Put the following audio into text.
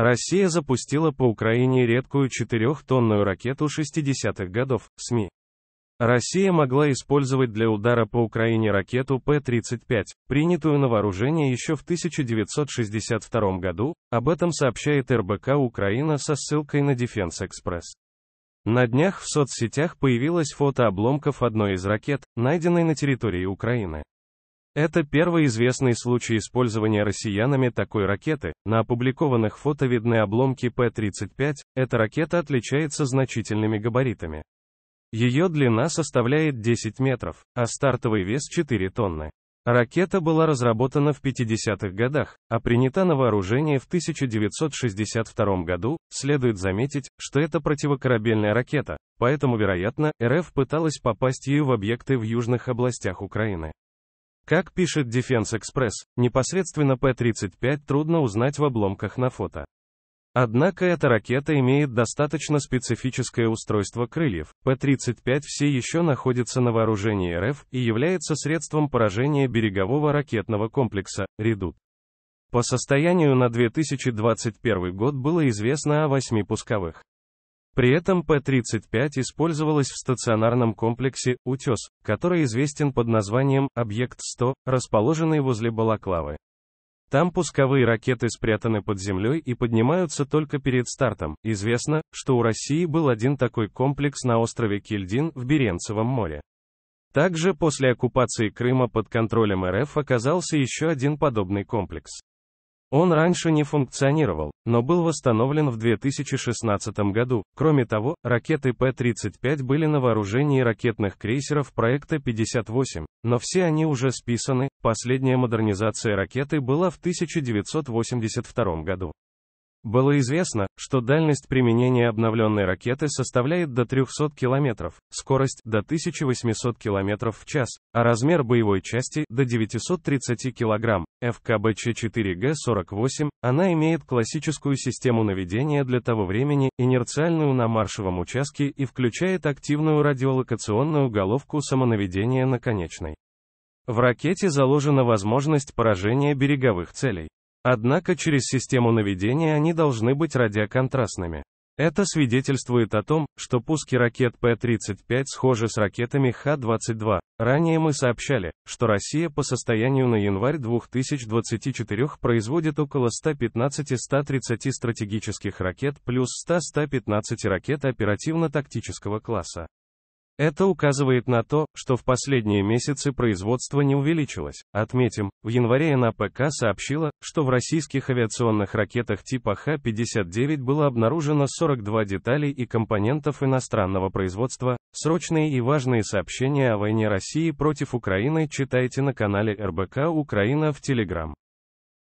Россия запустила по Украине редкую четырехтонную ракету 60-х годов, СМИ. Россия могла использовать для удара по Украине ракету П-35, принятую на вооружение еще в 1962 году, об этом сообщает РБК Украина со ссылкой на Defense Express. На днях в соцсетях появилось фото обломков одной из ракет, найденной на территории Украины. Это первый известный случай использования россиянами такой ракеты. На опубликованных фото видны обломки П-35, эта ракета отличается значительными габаритами. Ее длина составляет 10 метров, а стартовый вес 4 тонны. Ракета была разработана в 50-х годах, а принята на вооружение в 1962 году. Следует заметить, что это противокорабельная ракета, поэтому, вероятно, РФ пыталась попасть ею в объекты в южных областях Украины. Как пишет Defense Express, непосредственно P-35 трудно узнать в обломках на фото. Однако эта ракета имеет достаточно специфическое устройство крыльев. П-35 все еще находится на вооружении РФ и является средством поражения берегового ракетного комплекса «Редут». По состоянию на 2021 год было известно о восьми пусковых. При этом П-35 использовалась в стационарном комплексе «Утес», который известен под названием «Объект-100», расположенный возле Балаклавы. Там пусковые ракеты спрятаны под землей и поднимаются только перед стартом. Известно, что у России был один такой комплекс на острове Кильдин в Беренцевом море. Также после оккупации Крыма под контролем РФ оказался еще один подобный комплекс. Он раньше не функционировал, но был восстановлен в 2016 году. Кроме того, ракеты П-35 были на вооружении ракетных крейсеров проекта 58, но все они уже списаны. Последняя модернизация ракеты была в 1982 году. Было известно, что дальность применения обновленной ракеты составляет до 300 км, скорость – до 1800 км в час, а размер боевой части – до 930 кг. ФКБЧ-4Г-48, она имеет классическую систему наведения для того времени, инерциальную на маршевом участке и включает активную радиолокационную головку самонаведения на конечной. В ракете заложена возможность поражения береговых целей. Однако через систему наведения они должны быть радиоконтрастными. Это свидетельствует о том, что пуски ракет П-35 схожи с ракетами Х-22. Ранее мы сообщали, что Россия по состоянию на январь 2024 производит около 115-130 стратегических ракет плюс 100-115 ракет оперативно-тактического класса. Это указывает на то, что в последние месяцы производство не увеличилось. Отметим, в январе НАПК сообщила, что в российских авиационных ракетах типа Х-59 было обнаружено 42 деталей и компонентов иностранного производства. Срочные и важные сообщения о войне России против Украины читайте на канале РБК Украина в Телеграм.